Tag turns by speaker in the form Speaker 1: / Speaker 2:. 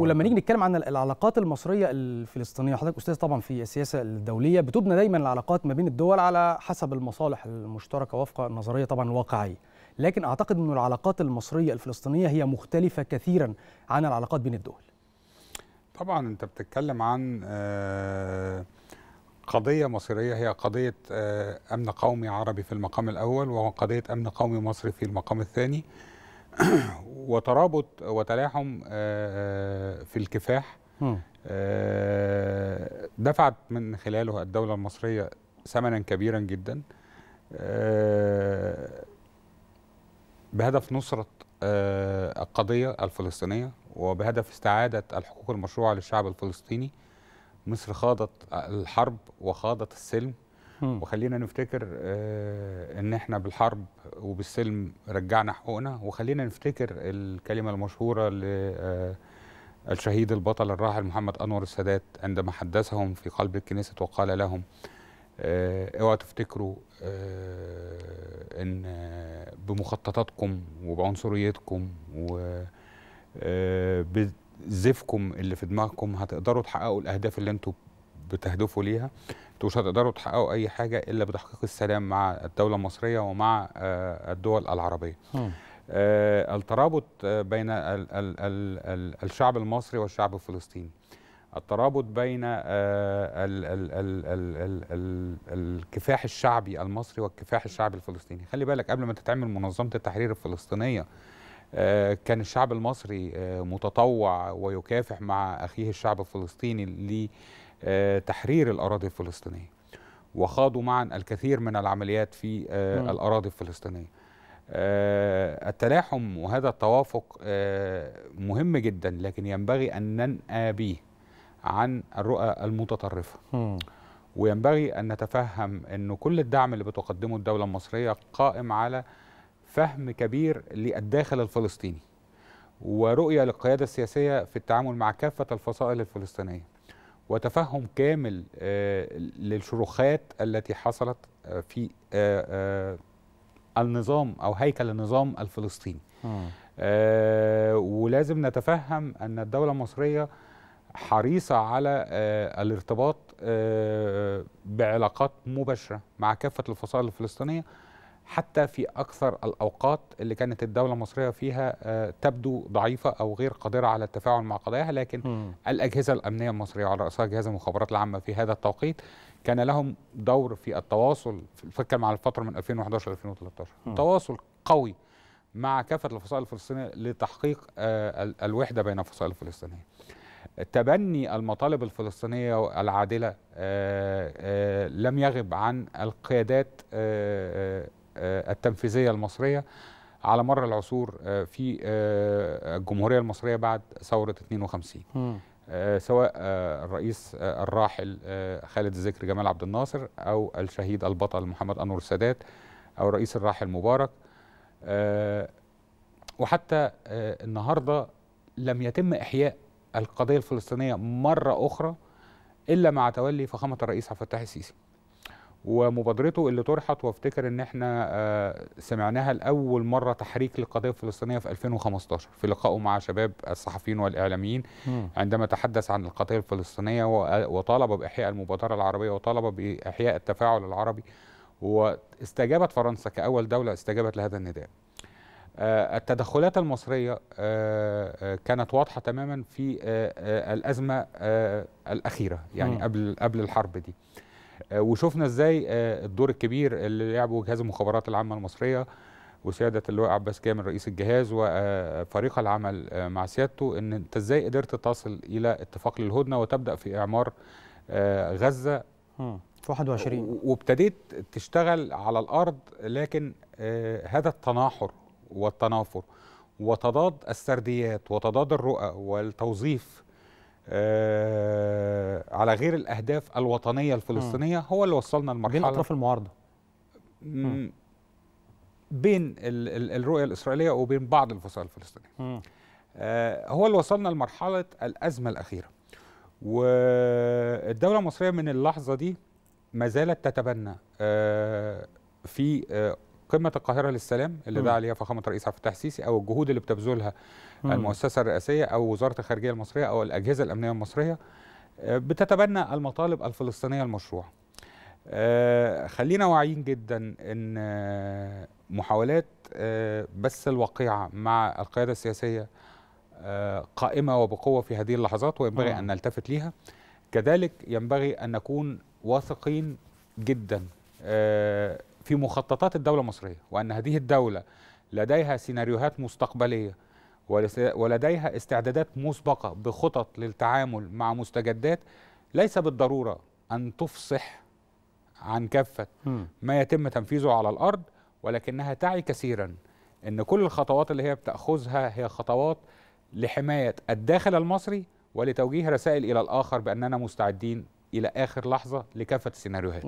Speaker 1: ولما نيجي نتكلم عن العلاقات المصريه الفلسطينيه حضرتك استاذ طبعا في السياسه الدوليه بتبنى دايما العلاقات ما بين الدول على حسب المصالح المشتركه وفق النظريه طبعا الواقعيه لكن اعتقد ان العلاقات المصريه الفلسطينيه هي مختلفه كثيرا عن العلاقات بين الدول طبعا انت بتتكلم عن آه، قضية مصيرية هي قضية آه، أمن قومي عربي في المقام الأول وقضية أمن قومي مصري في المقام الثاني وترابط وتلاحم آه، آه، في الكفاح آه، دفعت من خلاله الدولة المصرية ثمنا كبيرا جدا بهدف نصرة القضية الفلسطينية وبهدف استعادة الحقوق المشروعة للشعب الفلسطيني مصر خاضت الحرب وخاضت السلم وخلينا نفتكر آه، ان احنا بالحرب وبالسلم رجعنا حقوقنا وخلينا نفتكر الكلمه المشهوره للشهيد آه، البطل الراحل محمد انور السادات عندما حدثهم في قلب الكنيسه وقال لهم آه، اوعوا تفتكروا ان بمخططاتكم وبعنصريتكم و بزيفكم اللي في دماغكم هتقدروا تحققوا الاهداف اللي انتوا بتهدفوا ليها انتوا مش هتقدروا تحققوا اي حاجه الا بتحقيق السلام مع الدوله المصريه ومع الدول العربيه الترابط بين ال ال ال الشعب المصري والشعب الفلسطيني الترابط بين الكفاح الشعبي المصري والكفاح الشعبي الفلسطيني خلي بالك قبل ما تتعمل منظمه التحرير الفلسطينيه كان الشعب المصري متطوع ويكافح مع اخيه الشعب الفلسطيني آه، تحرير الأراضي الفلسطينية وخاضوا معا الكثير من العمليات في آه، الأراضي الفلسطينية آه، التلاحم وهذا التوافق مهم جدا لكن ينبغي أن ننأى به عن الرؤى المتطرفة وينبغي أن نتفهم أن كل الدعم اللي بتقدمه الدولة المصرية قائم على فهم كبير للداخل الفلسطيني ورؤية للقيادة السياسية في التعامل مع كافة الفصائل الفلسطينية وتفهم كامل آه، للشروخات التي حصلت آه، في آه، النظام او هيكل النظام الفلسطيني ولازم نتفهم ان الدوله المصريه حريصه على الارتباط بعلاقات مباشره مع كافه الفصائل الفلسطينيه حتى في أكثر الأوقات اللي كانت الدولة المصرية فيها آه، تبدو ضعيفة أو غير قادرة على التفاعل مع قضاياها لكن م. الأجهزة الأمنية المصرية على رأسها جهاز المخابرات العامة في هذا التوقيت كان لهم دور في التواصل فكر مع الفترة من 2011 ل 2013 تواصل قوي مع كافة الفصائل الفلسطينية لتحقيق آه، الوحدة بين الفصائل الفلسطينية تبني المطالب الفلسطينية العادلة آه، لم يغب عن القيادات آه، التنفيذيه المصريه على مر العصور آه، في آه، الجمهوريه المصريه بعد ثوره 52 سواء الرئيس الراحل خالد الذكر جمال عبد الناصر او الشهيد البطل محمد انور السادات او الرئيس الراحل مبارك وحتى النهارده لم يتم احياء القضيه الفلسطينيه مره اخرى الا مع تولي فخامه الرئيس عبد الفتاح السيسي ومبادرته اللي طرحت وافتكر ان احنا آه، سمعناها لاول مره تحريك للقضيه الفلسطينيه في 2015 في لقائه مع شباب الصحفيين والاعلاميين عندما تحدث عن القضيه الفلسطينيه وطالب باحياء المبادره العربيه وطالب باحياء التفاعل العربي واستجابت فرنسا كاول دوله استجابت لهذا النداء. آه، التدخلات المصريه آه، كانت واضحه تماما في الازمه الاخيره يعني قبل قبل الحرب دي. آه، وشفنا ازاي آه، الدور الكبير اللي لعبه جهاز المخابرات العامه المصريه وسياده اللواء عباس كامل رئيس الجهاز وفريق آه، العمل مع سيادته ان انت ازاي قدرت تصل الى اتفاق للهدنه وتبدا في اعمار غزه في 21 وابتديت تشتغل على الارض لكن هذا التناحر والتنافر وتضاد السرديات وتضاد الرؤى والتوظيف آه، على غير الاهداف الوطنيه الفلسطينيه هو اللي وصلنا لمرحله بين اطراف المعارضه بين الرؤيه الاسرائيليه وبين بعض الفصائل الفلسطينيه آه، هو اللي وصلنا لمرحله الازمه الاخيره والدوله المصريه من اللحظه دي ما زالت تتبنى آه، في قمه القاهره للسلام اللي دعا عليها فخامه الرئيس عبد الفتاح السيسي او الجهود اللي بتبذلها المؤسسه الرئاسيه او وزاره الخارجيه المصريه او الاجهزه الامنيه المصريه آه، بتتبنى المطالب الفلسطينيه المشروعه. آه، خلينا واعيين جدا ان آه، محاولات بس الوقيعه مع القياده السياسيه قائمه وبقوه في هذه اللحظات وينبغي ان نلتفت ليها. كذلك ينبغي ان نكون واثقين جدا في مخططات الدولة المصرية وأن هذه الدولة لديها سيناريوهات مستقبلية ولديها استعدادات مسبقة بخطط للتعامل مع مستجدات ليس بالضرورة أن تفصح عن كافة ما يتم تنفيذه على الأرض ولكنها تعي كثيرا أن كل الخطوات اللي هي بتأخذها هي خطوات لحماية الداخل المصري ولتوجيه رسائل إلى الآخر بأننا مستعدين إلى آخر لحظة لكافة السيناريوهات